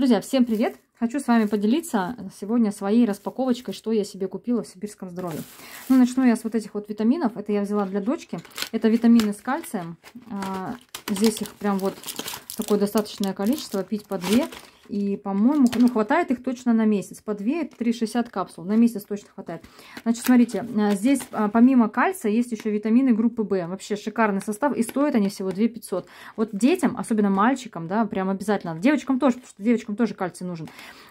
Друзья, всем привет! Хочу с вами поделиться сегодня своей распаковочкой, что я себе купила в сибирском здоровье. Ну, начну я с вот этих вот витаминов. Это я взяла для дочки. Это витамины с кальцием. А, здесь их прям вот такое достаточное количество, пить по две. И, по-моему, ну, хватает их точно на месяц. По 2-3,60 капсул. На месяц точно хватает. Значит, смотрите, а, здесь а, помимо кальция есть еще витамины группы В. Вообще шикарный состав. И стоят они всего 2 500. Вот детям, особенно мальчикам, да, прям обязательно. Девочкам тоже, потому что девочкам тоже кальций нужен.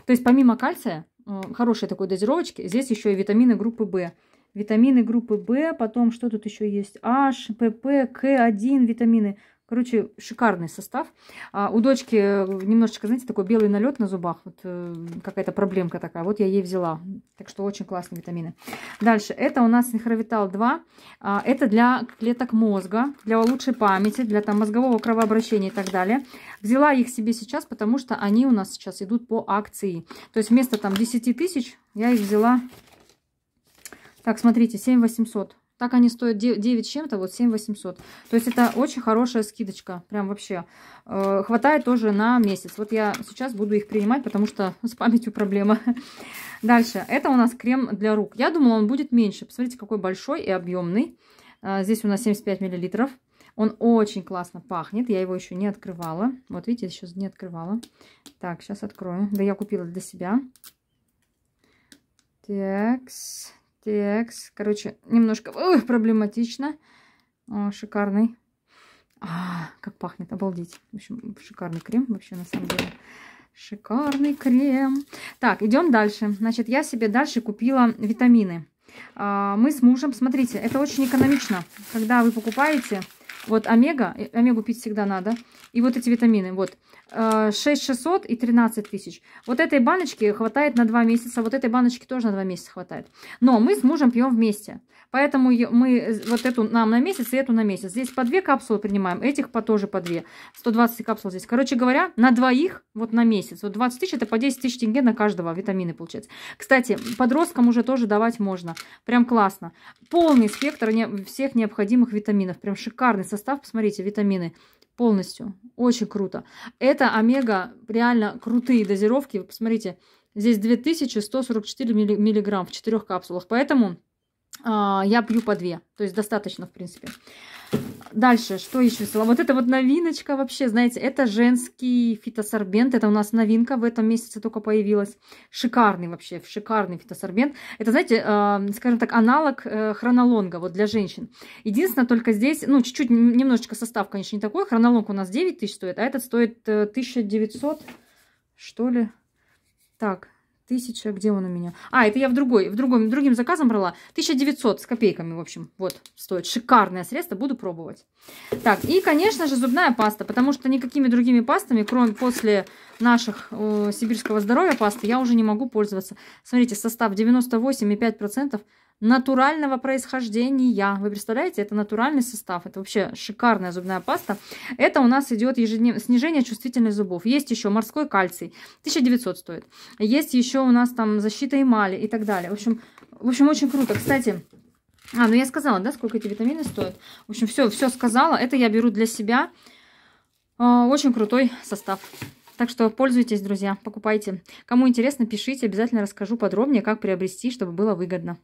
То есть помимо кальция, э, хорошей такой дозировочки, здесь еще и витамины группы В витамины группы В, потом что тут еще есть? H, ПП, К1 витамины. Короче, шикарный состав. А, у дочки э, немножечко, знаете, такой белый налет на зубах. Вот э, какая-то проблемка такая. Вот я ей взяла. Так что очень классные витамины. Дальше. Это у нас Синхровитал 2. А, это для клеток мозга, для лучшей памяти, для там мозгового кровообращения и так далее. Взяла их себе сейчас, потому что они у нас сейчас идут по акции. То есть вместо там 10 тысяч я их взяла... Так, смотрите, 7800 так они стоят 9 чем-то, вот 7 800. То есть это очень хорошая скидочка, прям вообще. Э, хватает тоже на месяц. Вот я сейчас буду их принимать, потому что с памятью проблема. Дальше, это у нас крем для рук. Я думала, он будет меньше. Посмотрите, какой большой и объемный. Э, здесь у нас 75 миллилитров. Он очень классно пахнет. Я его еще не открывала. Вот видите, я сейчас не открывала. Так, сейчас открою. Да я купила для себя. Текс. Текс. Короче, немножко ух, проблематично. О, шикарный. А, как пахнет, обалдеть. В общем, шикарный крем вообще на самом деле. Шикарный крем. Так, идем дальше. Значит, я себе дальше купила витамины. А, мы с мужем, смотрите, это очень экономично. Когда вы покупаете вот омега, омегу пить всегда надо. И вот эти витамины, вот. 6600 э, и 13 тысяч. Вот этой баночки хватает на 2 месяца, вот этой баночки тоже на 2 месяца хватает. Но мы с мужем пьем вместе. Поэтому мы э, вот эту нам на месяц и эту на месяц. Здесь по 2 капсулы принимаем, этих по тоже по 2. 120 капсул здесь. Короче говоря, на двоих вот на месяц. Вот 20 тысяч это по 10 тысяч тенге на каждого витамины получается. Кстати, подросткам уже тоже давать можно. Прям классно. Полный спектр всех необходимых витаминов. Прям шикарный состав, посмотрите, витамины полностью. Очень круто. Это омега, реально крутые дозировки. Посмотрите, здесь 2144 миллиграмм в четырех капсулах. Поэтому а, я пью по две. То есть достаточно, в принципе. Дальше, что еще весело? Вот это вот новиночка вообще, знаете, это женский фитосорбент. Это у нас новинка в этом месяце только появилась. Шикарный вообще, шикарный фитосорбент. Это, знаете, а, скажем так, аналог э, хронолонга вот для женщин. Единственное, только здесь, ну, чуть-чуть, немножечко состав, конечно, не такой. Хронолонг у нас 9 тысяч стоит, а этот стоит 1900, э, что ли. Так, Тысяча, где он у меня? А, это я в другой, в другом, другим заказом брала. 1900 с копейками, в общем, вот, стоит. Шикарное средство, буду пробовать. Так, и, конечно же, зубная паста, потому что никакими другими пастами, кроме после наших э, сибирского здоровья пасты, я уже не могу пользоваться. Смотрите, состав 98,5% натурального происхождения. Вы представляете, это натуральный состав. Это вообще шикарная зубная паста. Это у нас идет ежедневное снижение чувствительных зубов. Есть еще морской кальций. 1900 стоит. Есть еще у нас там защита эмали и так далее. В общем, в общем очень круто. Кстати, а, ну я сказала, да, сколько эти витамины стоят. В общем, все, все сказала. Это я беру для себя. А, очень крутой состав. Так что пользуйтесь, друзья, покупайте. Кому интересно, пишите, обязательно расскажу подробнее, как приобрести, чтобы было выгодно.